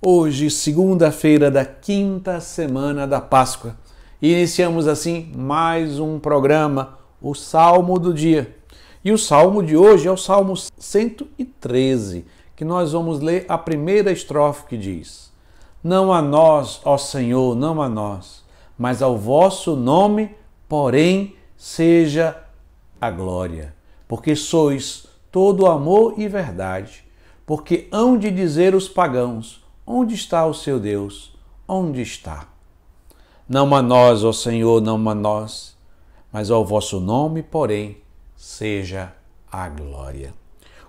Hoje, segunda-feira da quinta semana da Páscoa. iniciamos assim mais um programa, o Salmo do Dia. E o salmo de hoje é o Salmo 113, que nós vamos ler a primeira estrofe que diz: Não a nós, ó Senhor, não a nós, mas ao vosso nome, porém, seja a glória, porque sois todo amor e verdade, porque hão de dizer os pagãos Onde está o seu Deus? Onde está? Não a nós, ó Senhor, não a nós, mas ao vosso nome, porém, seja a glória.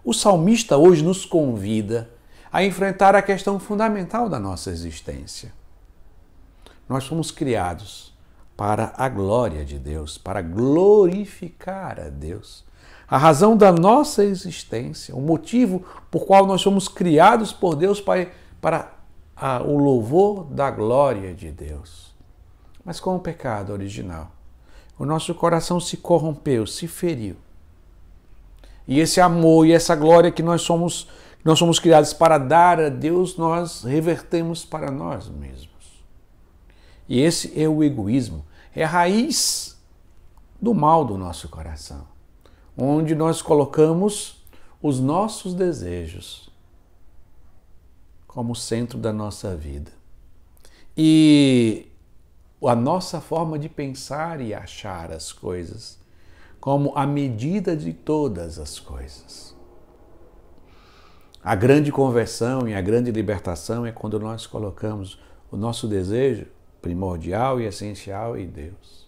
O salmista hoje nos convida a enfrentar a questão fundamental da nossa existência. Nós fomos criados para a glória de Deus, para glorificar a Deus. A razão da nossa existência, o motivo por qual nós somos criados por Deus para para a, o louvor da glória de Deus. Mas com é o pecado original, o nosso coração se corrompeu, se feriu. E esse amor e essa glória que nós somos, nós somos criados para dar a Deus, nós revertemos para nós mesmos. E esse é o egoísmo, é a raiz do mal do nosso coração, onde nós colocamos os nossos desejos, como centro da nossa vida. E a nossa forma de pensar e achar as coisas como a medida de todas as coisas. A grande conversão e a grande libertação é quando nós colocamos o nosso desejo primordial e essencial em Deus.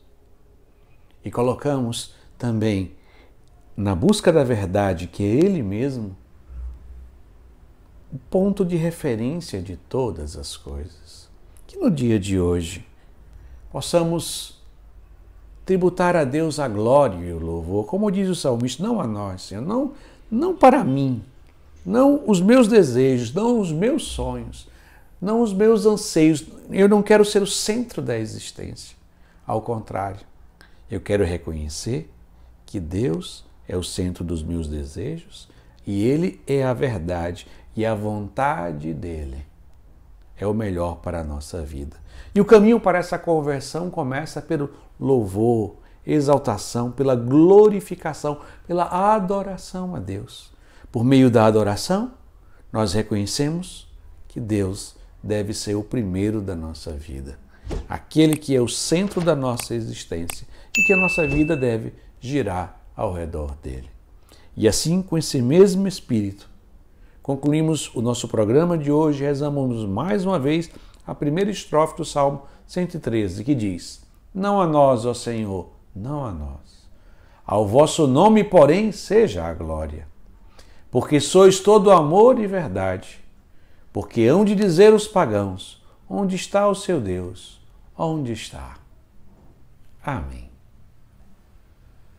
E colocamos também na busca da verdade que é Ele mesmo o ponto de referência de todas as coisas. Que no dia de hoje possamos tributar a Deus a glória e o louvor, como diz o salmista, não a nós, Senhor, não, não para mim, não os meus desejos, não os meus sonhos, não os meus anseios. Eu não quero ser o centro da existência. Ao contrário, eu quero reconhecer que Deus é o centro dos meus desejos, e Ele é a verdade e a vontade dele é o melhor para a nossa vida. E o caminho para essa conversão começa pelo louvor, exaltação, pela glorificação, pela adoração a Deus. Por meio da adoração, nós reconhecemos que Deus deve ser o primeiro da nossa vida, aquele que é o centro da nossa existência e que a nossa vida deve girar ao redor dele. E assim, com esse mesmo espírito, concluímos o nosso programa de hoje. Rezamos mais uma vez a primeira estrofe do Salmo 113, que diz: Não a nós, ó Senhor, não a nós. Ao vosso nome, porém, seja a glória. Porque sois todo amor e verdade. Porque hão de dizer os pagãos: Onde está o seu Deus? Onde está? Amém.